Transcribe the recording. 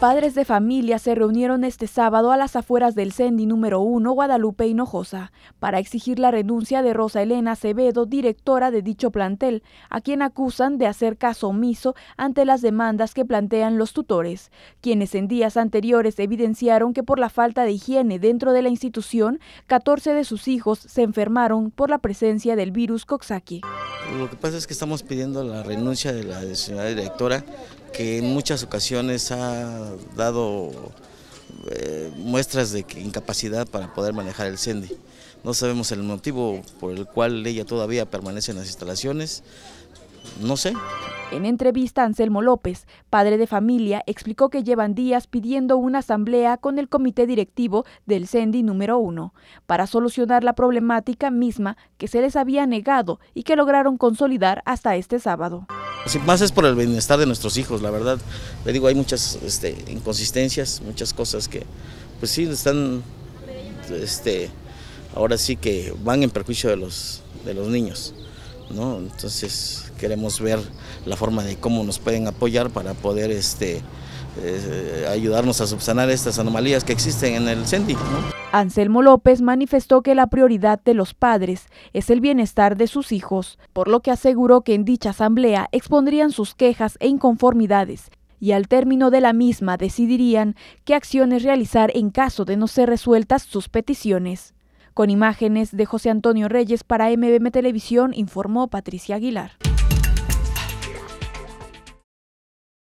Padres de familia se reunieron este sábado a las afueras del CENDI número 1 Guadalupe Hinojosa para exigir la renuncia de Rosa Elena Acevedo, directora de dicho plantel, a quien acusan de hacer caso omiso ante las demandas que plantean los tutores, quienes en días anteriores evidenciaron que por la falta de higiene dentro de la institución, 14 de sus hijos se enfermaron por la presencia del virus Coxsackie. Lo que pasa es que estamos pidiendo la renuncia de la señora directora, que en muchas ocasiones ha dado eh, muestras de incapacidad para poder manejar el CENDI. No sabemos el motivo por el cual ella todavía permanece en las instalaciones, no sé. En entrevista, Anselmo López, padre de familia, explicó que llevan días pidiendo una asamblea con el comité directivo del CENDI número uno, para solucionar la problemática misma que se les había negado y que lograron consolidar hasta este sábado. Más es por el bienestar de nuestros hijos, la verdad. Le digo, hay muchas este, inconsistencias, muchas cosas que, pues sí, están, este, ahora sí que van en perjuicio de los niños. ¿no? Entonces queremos ver la forma de cómo nos pueden apoyar para poder este, eh, ayudarnos a subsanar estas anomalías que existen en el CENDI. Anselmo López manifestó que la prioridad de los padres es el bienestar de sus hijos, por lo que aseguró que en dicha asamblea expondrían sus quejas e inconformidades y al término de la misma decidirían qué acciones realizar en caso de no ser resueltas sus peticiones. Con imágenes de José Antonio Reyes para MBM Televisión informó Patricia Aguilar.